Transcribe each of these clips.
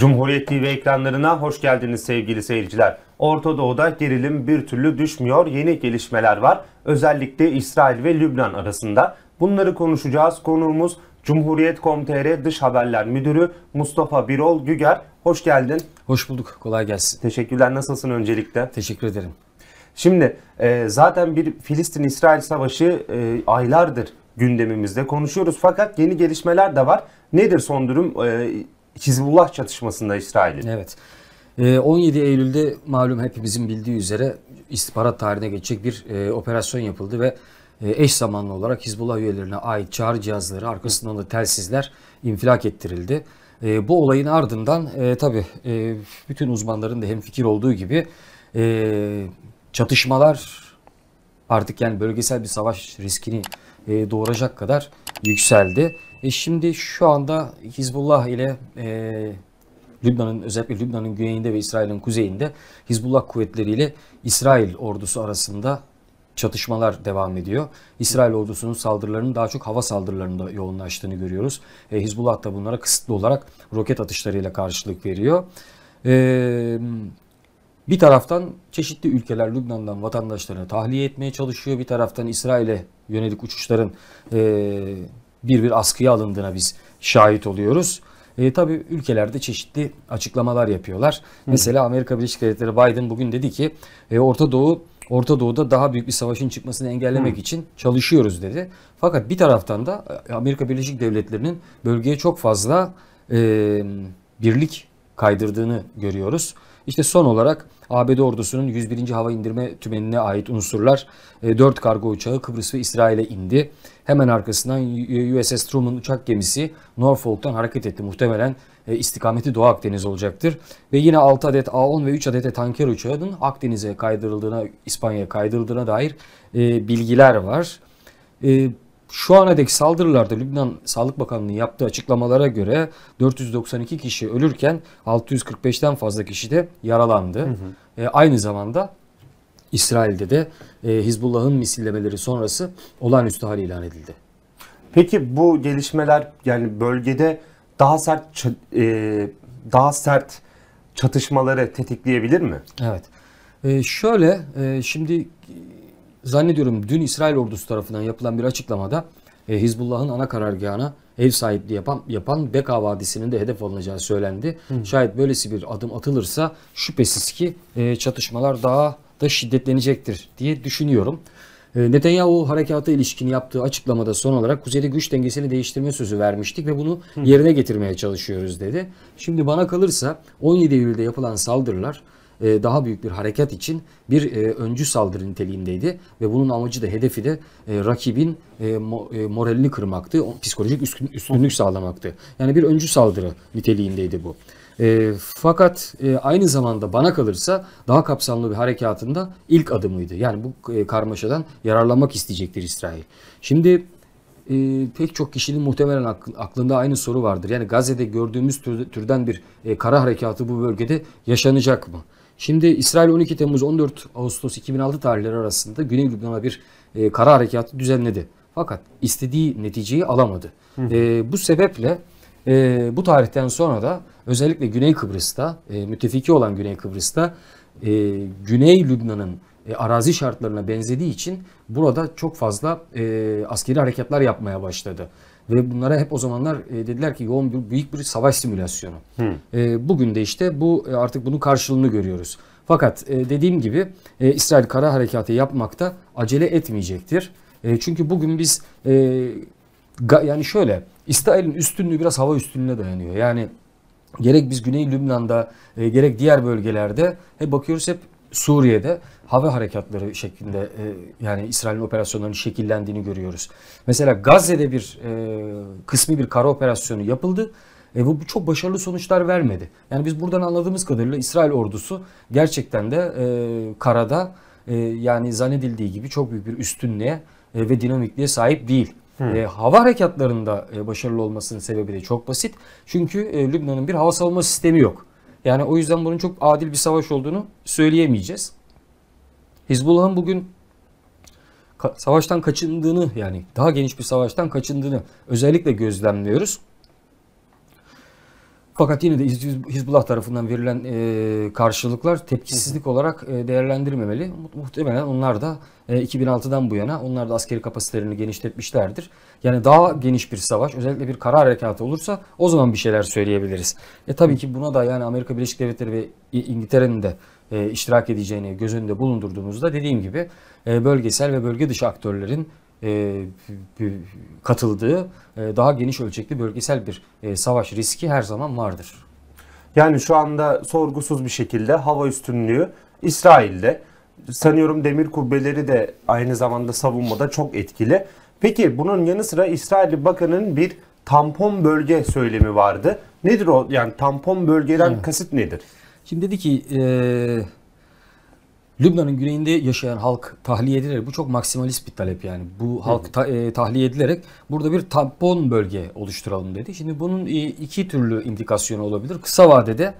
Cumhuriyet TV ekranlarına hoş geldiniz sevgili seyirciler. Orta Doğu'da gerilim bir türlü düşmüyor. Yeni gelişmeler var. Özellikle İsrail ve Lübnan arasında. Bunları konuşacağız. Konuğumuz Cumhuriyet.com.tr Dış Haberler Müdürü Mustafa Birol Güger. Hoş geldin. Hoş bulduk. Kolay gelsin. Teşekkürler. Nasılsın öncelikle? Teşekkür ederim. Şimdi e, zaten bir Filistin-İsrail savaşı e, aylardır gündemimizde konuşuyoruz. Fakat yeni gelişmeler de var. Nedir son durum? E, Hizbullah çatışmasında İsrail'in. Evet. 17 ee, Eylül'de malum hepimizin bildiği üzere istihbarat tarihine geçecek bir e, operasyon yapıldı ve e, eş zamanlı olarak Hizbullah üyelerine ait çağrı cihazları arkasından da telsizler infilak ettirildi. E, bu olayın ardından tabi bütün uzmanların da hemfikir olduğu gibi çatışmalar artık yani bölgesel bir savaş riskini e, doğuracak kadar yükseldi. E şimdi şu anda Hizbullah ile e, Lübnan'ın özellikle Lübnan'ın güneyinde ve İsrail'in kuzeyinde Hizbullah kuvvetleriyle İsrail ordusu arasında çatışmalar devam ediyor. İsrail ordusunun saldırılarının daha çok hava saldırılarında yoğunlaştığını görüyoruz. E, Hizbullah da bunlara kısıtlı olarak roket atışlarıyla karşılık veriyor. E, bir taraftan çeşitli ülkeler Lübnan'dan vatandaşlarını tahliye etmeye çalışıyor. Bir taraftan İsrail'e yönelik uçuşların e, bir bir askıya alındığına biz şahit oluyoruz. E, tabii ülkelerde çeşitli açıklamalar yapıyorlar. Hı. Mesela Amerika Birleşik Devletleri Biden bugün dedi ki e, Orta Doğu Orta Doğu'da daha büyük bir savaşın çıkmasını engellemek Hı. için çalışıyoruz dedi. Fakat bir taraftan da e, Amerika Birleşik Devletleri'nin bölgeye çok fazla e, birlik kaydırdığını görüyoruz. İşte son olarak ABD ordusunun 101. Hava İndirme Tümeni'ne ait unsurlar 4 e, kargo uçağı Kıbrıs ve İsrail'e indi. Hemen arkasından USS Truman uçak gemisi Norfolk'tan hareket etti. Muhtemelen e, istikameti Doğu Akdeniz olacaktır. Ve yine 6 adet A-10 ve 3 adet tanker uçağının Akdeniz'e kaydırıldığına, İspanya'ya kaydırıldığına dair e, bilgiler var. Şu ana dek saldırılarda Lübnan Sağlık Bakanlığı yaptığı açıklamalara göre 492 kişi ölürken 645'ten fazla kişi de yaralandı. Hı hı. E, aynı zamanda İsrail'de de e, Hizbullah'ın misillemeleri sonrası olağanüstü hal ilan edildi. Peki bu gelişmeler yani bölgede daha sert e, daha sert çatışmaları tetikleyebilir mi? Evet. E, şöyle e, şimdi zannediyorum dün İsrail ordusu tarafından yapılan bir açıklamada e, Hizbullah'ın ana karargahına ev sahipliği yapan, yapan Beka Vadisi'nin de hedef alınacağı söylendi. Hı. Şayet böylesi bir adım atılırsa şüphesiz ki e, çatışmalar daha da şiddetlenecektir diye düşünüyorum. E, Netanyahu harekata ilişkin yaptığı açıklamada son olarak kuzeyde güç dengesini değiştirme sözü vermiştik ve bunu Hı. yerine getirmeye çalışıyoruz dedi. Şimdi bana kalırsa 17 Eylül'de yapılan saldırılar e, daha büyük bir hareket için bir e, öncü saldırı niteliğindeydi ve bunun amacı da hedefi de e, rakibin moralini kırmaktı, psikolojik üstünlük sağlamaktı. Yani bir öncü saldırı niteliğindeydi bu. fakat aynı zamanda bana kalırsa daha kapsamlı bir harekatında ilk adımıydı. Yani bu karmaşadan yararlanmak isteyecektir İsrail. Şimdi pek çok kişinin muhtemelen aklında aynı soru vardır. Yani Gazze'de gördüğümüz türden bir kara harekatı bu bölgede yaşanacak mı? Şimdi İsrail 12 Temmuz 14 Ağustos 2006 tarihleri arasında Güney Lübnan'a bir e, kara harekatı düzenledi. Fakat istediği neticeyi alamadı. E, bu sebeple e, bu tarihten sonra da özellikle Güney Kıbrıs'ta, e, müttefiki olan Güney Kıbrıs'ta e, Güney Lübnan'ın e, arazi şartlarına benzediği için burada çok fazla e, askeri harekatlar yapmaya başladı. Ve bunlara hep o zamanlar e, dediler ki yoğun bir, büyük bir savaş simülasyonu. E, bugün de işte bu e, artık bunun karşılığını görüyoruz. Fakat e, dediğim gibi e, İsrail kara harekatı yapmakta acele etmeyecektir. E, çünkü bugün biz e, ga, yani şöyle İsrail'in üstünlüğü biraz hava üstünlüğüne dayanıyor. Yani gerek biz Güney Lübnan'da e, gerek diğer bölgelerde hep bakıyoruz hep Suriye'de hava harekatları şeklinde e, yani İsrail'in operasyonlarının şekillendiğini görüyoruz. Mesela Gazze'de bir e, kısmi bir kara operasyonu yapıldı. E bu çok başarılı sonuçlar vermedi. Yani biz buradan anladığımız kadarıyla İsrail ordusu gerçekten de e, karada e, yani zannedildiği gibi çok büyük bir üstünlüğe e, ve dinamikliğe sahip değil. E, hava harekatlarında e, başarılı olmasının sebebi de çok basit. Çünkü e, Lübnan'ın bir hava savunma sistemi yok. Yani o yüzden bunun çok adil bir savaş olduğunu söyleyemeyeceğiz. Hizbullah'ın bugün savaştan kaçındığını yani daha geniş bir savaştan kaçındığını özellikle gözlemliyoruz. Fakat yine de Hizbullah tarafından verilen e, karşılıklar tepkisizlik olarak e, değerlendirmemeli. Muhtemelen onlar da e, 2006'dan bu yana onlar da askeri kapasitelerini genişletmişlerdir. Yani daha geniş bir savaş özellikle bir karar harekatı olursa o zaman bir şeyler söyleyebiliriz. E tabii ki buna da yani Amerika Birleşik Devletleri ve İngiltere'nin de e, iştirak edeceğini göz önünde bulundurduğumuzda dediğim gibi e, bölgesel ve bölge dışı aktörlerin e, katıldığı e, daha geniş ölçekli bölgesel bir e, savaş riski her zaman vardır. Yani şu anda sorgusuz bir şekilde hava üstünlüğü İsrail'de. Sanıyorum demir kubbeleri de aynı zamanda savunmada çok etkili. Peki bunun yanı sıra İsrail Bakanı'nın bir tampon bölge söylemi vardı. Nedir o? Yani tampon bölgeden evet. kasıt nedir? Şimdi dedi ki e, Lübnan'ın güneyinde yaşayan halk tahliye edilerek bu çok maksimalist bir talep yani. Bu halk ta, e, tahliye edilerek burada bir tampon bölge oluşturalım dedi. Şimdi bunun e, iki türlü indikasyonu olabilir. Kısa vadede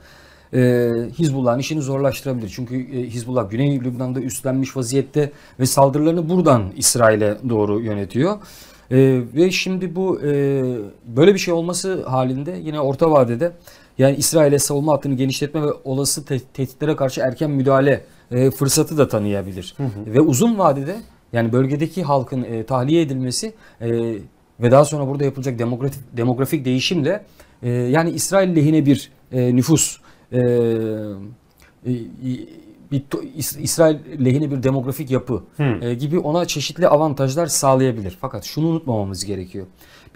e, Hizbullah'ın işini zorlaştırabilir. Çünkü e, Hizbullah Güney Lübnan'da üstlenmiş vaziyette ve saldırılarını buradan İsrail'e doğru yönetiyor. E, ve şimdi bu e, böyle bir şey olması halinde yine orta vadede yani İsrail'e savunma hattını genişletme ve olası te tehditlere karşı erken müdahale e, fırsatı da tanıyabilir. Hı hı. Ve uzun vadede yani bölgedeki halkın e, tahliye edilmesi e, ve daha sonra burada yapılacak demografik, demografik değişimle e, yani İsrail lehine bir e, nüfus e, e, bir İsrail lehine bir demografik yapı hmm. gibi ona çeşitli avantajlar sağlayabilir. Fakat şunu unutmamamız gerekiyor.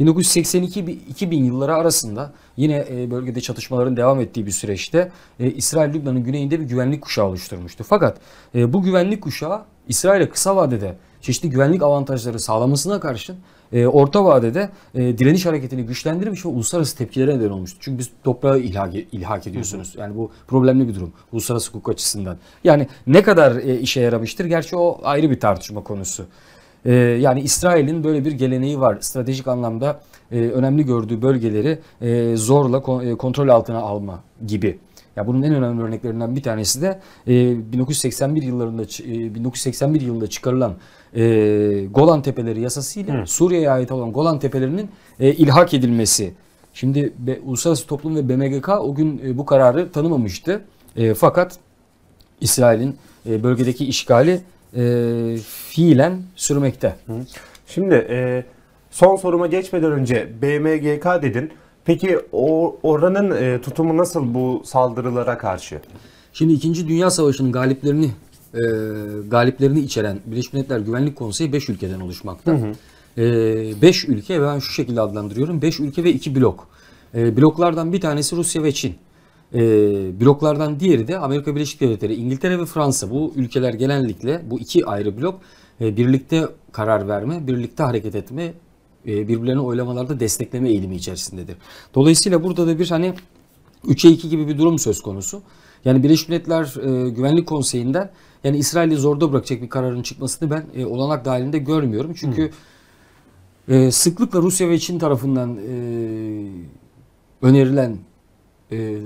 1982-2000 yılları arasında yine e, bölgede çatışmaların devam ettiği bir süreçte e, İsrail Lübnan'ın güneyinde bir güvenlik kuşağı oluşturmuştu. Fakat bu güvenlik kuşağı İsrail'e kısa vadede çeşitli güvenlik avantajları sağlamasına karşın e, orta vadede e, direniş hareketini güçlendirmiş ve uluslararası tepkilere neden olmuştu. Çünkü biz toprağı ilhak, ilhak ediyorsunuz. Yani bu problemli bir durum uluslararası hukuk açısından. Yani ne kadar e, işe yaramıştır? Gerçi o ayrı bir tartışma konusu. E, yani İsrail'in böyle bir geleneği var. Stratejik anlamda e, önemli gördüğü bölgeleri e, zorla kon, e, kontrol altına alma gibi. Ya bunun en önemli örneklerinden bir tanesi de 1981 e, yıllarında 1981 e, yılında çıkarılan e, Golan Tepeleri yasasıyla Hı. Suriye'ye ait olan Golan Tepelerinin ilhak edilmesi. Şimdi uluslararası toplum ve BMGK o gün bu kararı tanımamıştı. fakat İsrail'in bölgedeki işgali fiilen sürmekte. Şimdi son soruma geçmeden önce BMGK dedin. Peki o oranın e, tutumu nasıl bu saldırılara karşı? Şimdi 2. Dünya Savaşı'nın galiplerini e, galiplerini içeren Birleşmiş Milletler Güvenlik Konseyi 5 ülkeden oluşmakta. 5 e, ülke ve ben şu şekilde adlandırıyorum. 5 ülke ve 2 blok. E, bloklardan bir tanesi Rusya ve Çin. E, bloklardan diğeri de Amerika Birleşik Devletleri, İngiltere ve Fransa. Bu ülkeler genellikle bu iki ayrı blok e, birlikte karar verme, birlikte hareket etme e, birbirlerini oylamalarda destekleme eğilimi içerisindedir. Dolayısıyla burada da bir hani 3'e 2 gibi bir durum söz konusu. Yani Birleşmiş Milletler e, Güvenlik Konseyi'nden yani İsrail'i zorda bırakacak bir kararın çıkmasını ben e, olanak dahilinde görmüyorum. Çünkü hmm. sıklıkla Rusya ve Çin tarafından önerilen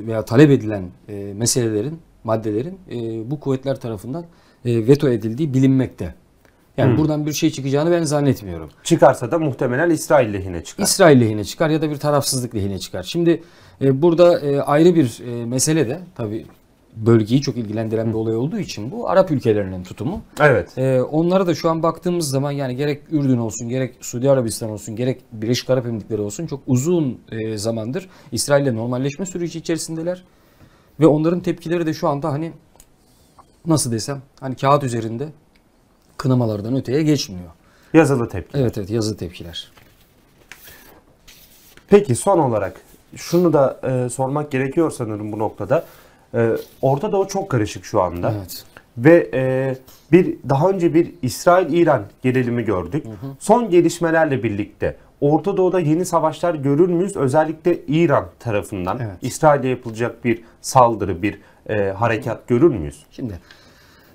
veya talep edilen meselelerin, maddelerin bu kuvvetler tarafından veto edildiği bilinmekte. Yani hmm. buradan bir şey çıkacağını ben zannetmiyorum. Çıkarsa da muhtemelen İsrail lehine çıkar. İsrail lehine çıkar ya da bir tarafsızlık lehine çıkar. Şimdi e, burada e, ayrı bir e, mesele de tabii bölgeyi çok ilgilendiren bir olay olduğu için bu Arap ülkelerinin tutumu. Evet. E, onlara da şu an baktığımız zaman yani gerek Ürdün olsun gerek Suudi Arabistan olsun gerek Birleşik Arap Emirlikleri olsun çok uzun e, zamandır İsraille normalleşme süreci içerisindeler. Ve onların tepkileri de şu anda hani nasıl desem hani kağıt üzerinde kınamalardan öteye geçmiyor. Yazılı tepki. Evet evet yazılı tepkiler. Peki son olarak şunu da e, sormak gerekiyor sanırım bu noktada. E, Orta Doğu çok karışık şu anda. Evet. Ve e, bir daha önce bir İsrail-İran gerilimi gördük. Hı hı. Son gelişmelerle birlikte Orta Doğu'da yeni savaşlar görür müyüz? Özellikle İran tarafından evet. İsrail'e yapılacak bir saldırı, bir e, harekat görür müyüz? Şimdi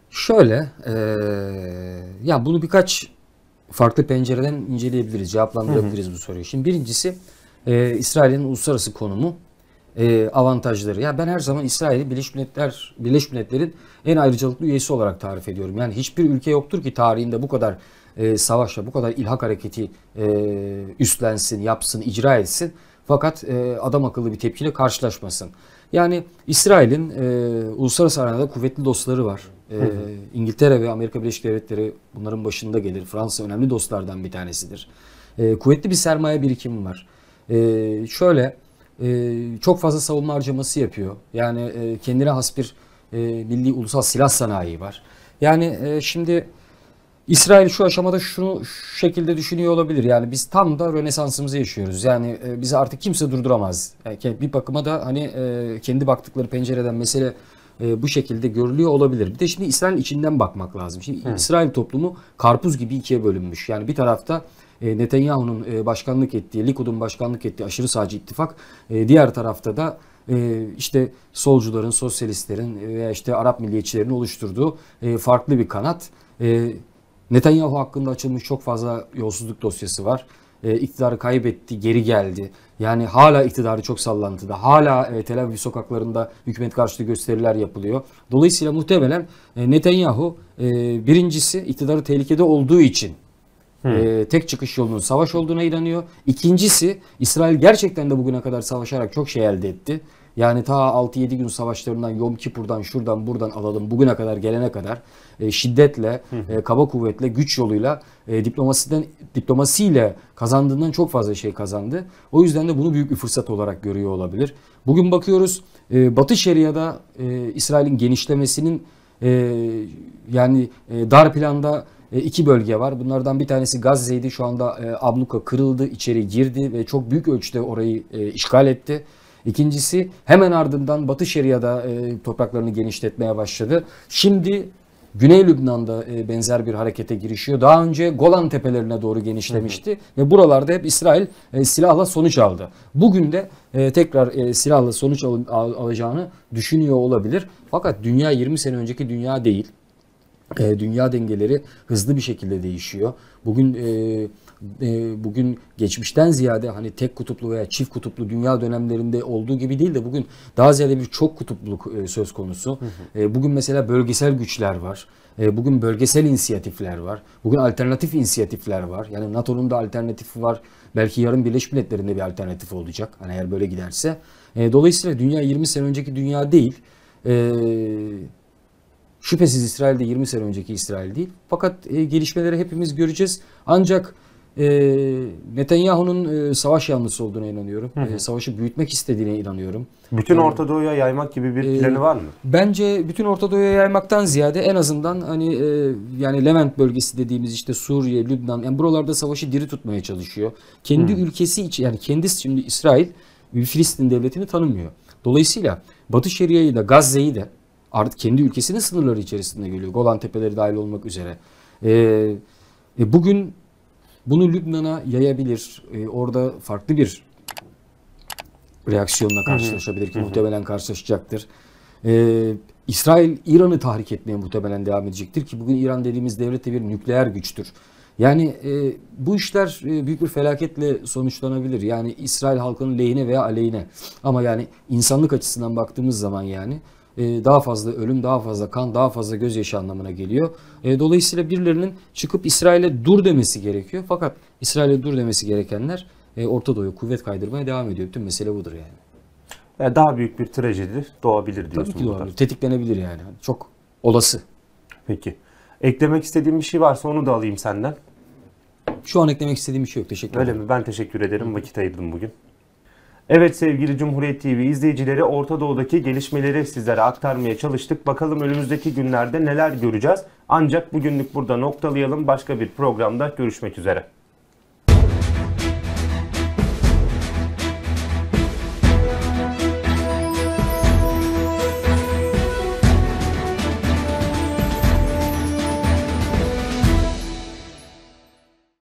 Şöyle, e, ya bunu birkaç farklı pencereden inceleyebiliriz, cevaplandırabiliriz bu soruyu. Şimdi birincisi e, İsrail'in uluslararası konumu, e, avantajları. Ya ben her zaman İsrail'i Birleşmiş Milletler Birleşmiş Milletler'in en ayrıcalıklı üyesi olarak tarif ediyorum. Yani hiçbir ülke yoktur ki tarihinde bu kadar e, savaşla, bu kadar ilhak hareketi e, üstlensin, yapsın, icra etsin. Fakat e, adam akıllı bir tepkiyle karşılaşmasın. Yani İsrail'in e, uluslararası arenada kuvvetli dostları var. E, İngiltere ve Amerika Birleşik Devletleri bunların başında gelir. Fransa önemli dostlardan bir tanesidir. E, kuvvetli bir sermaye birikimi var. E, şöyle e, çok fazla savunma harcaması yapıyor. Yani e, kendine has bir e, milli ulusal silah sanayi var. Yani e, şimdi İsrail şu aşamada şunu şu şekilde düşünüyor olabilir. Yani biz tam da Rönesansımızı yaşıyoruz. Yani e, bizi artık kimse durduramaz. Yani bir bakıma da hani e, kendi baktıkları pencereden mesele e, bu şekilde görülüyor olabilir. Bir de şimdi İsrail içinden bakmak lazım. Şimdi Hı. İsrail toplumu karpuz gibi ikiye bölünmüş. Yani bir tarafta e, Netanyahu'nun e, başkanlık ettiği, Likud'un başkanlık ettiği aşırı sağcı ittifak, e, diğer tarafta da e, işte solcuların, sosyalistlerin veya işte Arap milliyetçilerin oluşturduğu e, farklı bir kanat. E, Netanyahu hakkında açılmış çok fazla yolsuzluk dosyası var e, iktidarı kaybetti, geri geldi. Yani hala iktidarı çok sallantıda. Hala e, Tel Aviv sokaklarında hükümet karşıtı gösteriler yapılıyor. Dolayısıyla muhtemelen e, Netanyahu e, birincisi iktidarı tehlikede olduğu için E, tek çıkış yolunun savaş olduğuna inanıyor. İkincisi İsrail gerçekten de bugüne kadar savaşarak çok şey elde etti. Yani ta 6-7 gün savaşlarından, Yom Kipur'dan, şuradan buradan alalım bugüne kadar gelene kadar e, şiddetle, e, kaba kuvvetle, güç yoluyla, e, diplomasiden diplomasiyle kazandığından çok fazla şey kazandı. O yüzden de bunu büyük bir fırsat olarak görüyor olabilir. Bugün bakıyoruz e, Batı Şeria'da e, İsrail'in genişlemesinin e, yani e, dar planda e, iki bölge var. Bunlardan bir tanesi Gazze'ydi. Şu anda e, abluka kırıldı, içeri girdi ve çok büyük ölçüde orayı e, işgal etti. İkincisi hemen ardından Batı Şeria'da e, topraklarını genişletmeye başladı. Şimdi Güney Lübnan'da e, benzer bir harekete girişiyor. Daha önce Golan tepelerine doğru genişlemişti hı hı. ve buralarda hep İsrail e, silahla sonuç aldı. Bugün de e, tekrar e, silahla sonuç al, al, alacağını düşünüyor olabilir. Fakat dünya 20 sene önceki dünya değil. E, dünya dengeleri hızlı bir şekilde değişiyor. Bugün e, e, bugün geçmişten ziyade hani tek kutuplu veya çift kutuplu dünya dönemlerinde olduğu gibi değil de bugün daha ziyade bir çok kutupluluk söz konusu. bugün mesela bölgesel güçler var. bugün bölgesel inisiyatifler var. Bugün alternatif inisiyatifler var. Yani NATO'nun da alternatifi var. Belki yarın Birleşmiş Milletler'in de bir alternatifi olacak. Hani eğer böyle giderse. dolayısıyla dünya 20 sene önceki dünya değil. Eee Şüphesiz İsrail de 20 sene önceki İsrail değil. Fakat e, gelişmeleri hepimiz göreceğiz. Ancak e, Netanyahu'nun e, savaş yanlısı olduğuna inanıyorum. Hı hı. E, savaşı büyütmek istediğine inanıyorum. Bütün e, Orta Doğu'ya yaymak gibi bir e, planı var mı? Bence bütün Orta Doğu'ya yaymaktan ziyade en azından hani e, yani Levent bölgesi dediğimiz işte Suriye, Lübnan yani buralarda savaşı diri tutmaya çalışıyor. Kendi hı. ülkesi için yani kendisi şimdi İsrail bir Filistin devletini tanımıyor. Dolayısıyla Batı Şeria'yı da Gazze'yi de artık kendi ülkesinin sınırları içerisinde geliyor. Golan Tepeleri dahil olmak üzere. E, e, bugün bunu Lübnan'a yayabilir. E, orada farklı bir reaksiyonla karşılaşabilir ki muhtemelen karşılaşacaktır. Ee, İsrail İran'ı tahrik etmeye muhtemelen devam edecektir ki bugün İran dediğimiz devlet de bir nükleer güçtür. Yani e, bu işler e, büyük bir felaketle sonuçlanabilir. Yani İsrail halkının lehine veya aleyhine. Ama yani insanlık açısından baktığımız zaman yani e, daha fazla ölüm, daha fazla kan, daha fazla gözyaşı anlamına geliyor. E, dolayısıyla birilerinin çıkıp İsrail'e dur demesi gerekiyor. Fakat İsrail'e dur demesi gerekenler e, Orta Doğu'ya kuvvet kaydırmaya devam ediyor. Bütün mesele budur yani. Daha büyük bir trajedi doğabilir diyorsun. Tabii ki doğabilir. Burada. Tetiklenebilir yani. Çok olası. Peki. Eklemek istediğim bir şey varsa onu da alayım senden. Şu an eklemek istediğim bir şey yok. Teşekkür ederim. Öyle mi? Ben teşekkür ederim. Vakit ayırdım bugün. Evet sevgili Cumhuriyet TV izleyicileri Orta Doğu'daki gelişmeleri sizlere aktarmaya çalıştık. Bakalım önümüzdeki günlerde neler göreceğiz. Ancak bugünlük burada noktalayalım. Başka bir programda görüşmek üzere.